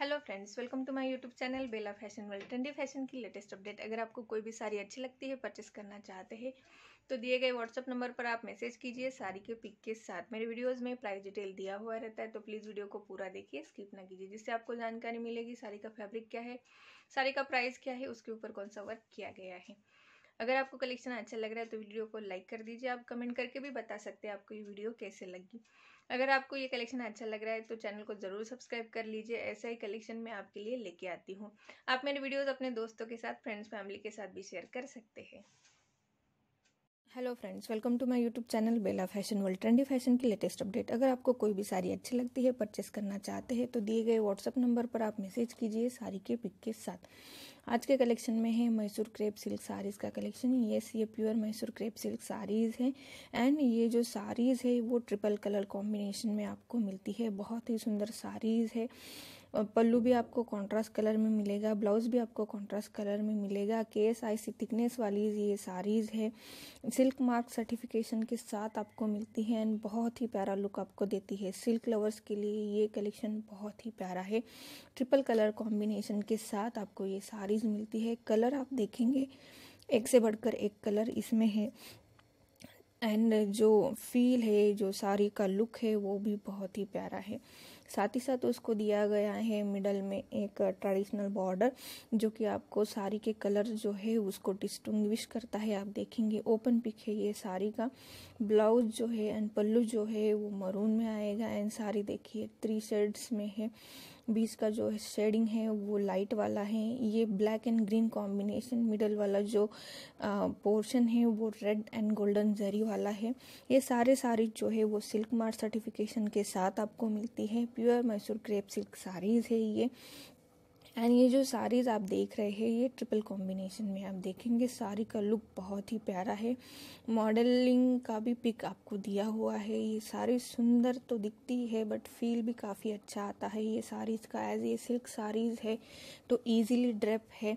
hello friends welcome to my YouTube channel Bela fashion world trendy fashion की latest update अगर आपको कोई भी साड़ी अच्छी लगती है परचेस करना चाहते हैं तो दिए गए व्हाट्सअप नंबर पर आप मैसेज कीजिए साड़ी के पिक के साथ मेरे वीडियोस में प्राइस डिटेल दिया हुआ रहता है तो प्लीज़ वीडियो को पूरा देखिए स्किप ना कीजिए जिससे आपको जानकारी मिलेगी साड़ी का फैब्रिक क्या है साड़ी का प्राइस क्या है उसके ऊपर कौन सा वर्क किया गया है अगर आपको कलेक्शन अच्छा लग रहा है तो वीडियो को लाइक कर दीजिए आप कमेंट करके भी बता सकते हैं आपको ये वीडियो कैसे लगी अगर आपको ये कलेक्शन अच्छा लग रहा है तो चैनल को ज़रूर सब्सक्राइब कर लीजिए ऐसा ही कलेक्शन मैं आपके लिए लेके आती हूँ आप मेरे वीडियोज़ अपने दोस्तों के साथ फ्रेंड्स फैमिली के साथ भी शेयर कर सकते हैं hello friends welcome to my YouTube channel Bela fashion world trendy fashion की लेटेस्ट अपडेट अगर आपको कोई भी साड़ी अच्छी लगती है परचेस करना चाहते हैं तो दिए गए व्हाट्सअप नंबर पर आप मैसेज कीजिए साड़ी के पिक के साथ आज के कलेक्शन में है मैसूर क्रेप सिल्क साड़ीज़ का कलेक्शन येस ये pure Mysore crepe silk saris है एंड ये जो साड़ीज़ है वो ट्रिपल कलर कॉम्बिनेशन में आपको मिलती है बहुत ही सुंदर साड़ीज़ है पल्लू भी आपको कॉन्ट्रास्ट कलर में मिलेगा ब्लाउज भी आपको कॉन्ट्रास्ट कलर में मिलेगा के एस आई सी थिकनेस वाली ये साड़ीज़ है सिल्क मार्क सर्टिफिकेशन के साथ आपको मिलती है एंड बहुत ही प्यारा लुक आपको देती है सिल्क लवर्स के लिए ये कलेक्शन बहुत ही प्यारा है ट्रिपल कलर कॉम्बिनेशन के साथ आपको ये साड़ीज़ मिलती है कलर आप देखेंगे एक से बढ़कर एक कलर इसमें है एंड जो फील है जो साड़ी का लुक है वो भी बहुत ही प्यारा है साथ ही साथ उसको दिया गया है मिडल में एक ट्रेडिशनल बॉर्डर जो कि आपको साड़ी के कलर जो है उसको डिस्टिंग्विश करता है आप देखेंगे ओपन पिक है ये साड़ी का ब्लाउज जो है एंड पल्लू जो है वो मरून में आएगा एंड साड़ी देखिए थ्री शेड्स में है बीच का जो शेडिंग है वो लाइट वाला है ये black and green combination middle वाला जो पोर्शन है वो रेड एंड गोल्डन जरी वाला है ये सारे सारी जो है वो सिल्क मार्ट सर्टिफिकेशन के साथ आपको मिलती है pure Mysore crepe silk saris है ये एंड ये जो साड़ीज़ आप देख रहे हैं ये ट्रिपल कॉम्बिनेशन में आप देखेंगे साड़ी का लुक बहुत ही प्यारा है मॉडलिंग का भी पिक आपको दिया हुआ है ये साड़ी सुंदर तो दिखती है बट फील भी काफ़ी अच्छा आता है ये साड़ीज़ का एज ये सिल्क साड़ीज़ है तो ईजिली ड्रेप है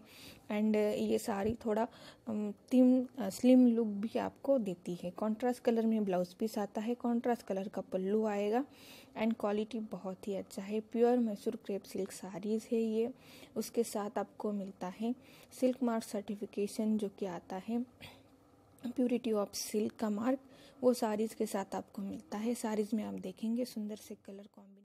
एंड ये साड़ी थोड़ा तीन स्लिम लुक भी आपको देती है कंट्रास्ट कलर में ब्लाउज पीस आता है कंट्रास्ट कलर का पल्लू आएगा एंड क्वालिटी बहुत ही अच्छा है pure Mysore crepe silk saris है ये उसके साथ आपको मिलता है सिल्क मार्क सर्टिफिकेशन जो कि आता है प्योरिटी ऑफ सिल्क का मार्क वो साड़ीज़ के साथ आपको मिलता है साड़ीज़ में आप देखेंगे सुंदर से कलर कॉम्बिनेशन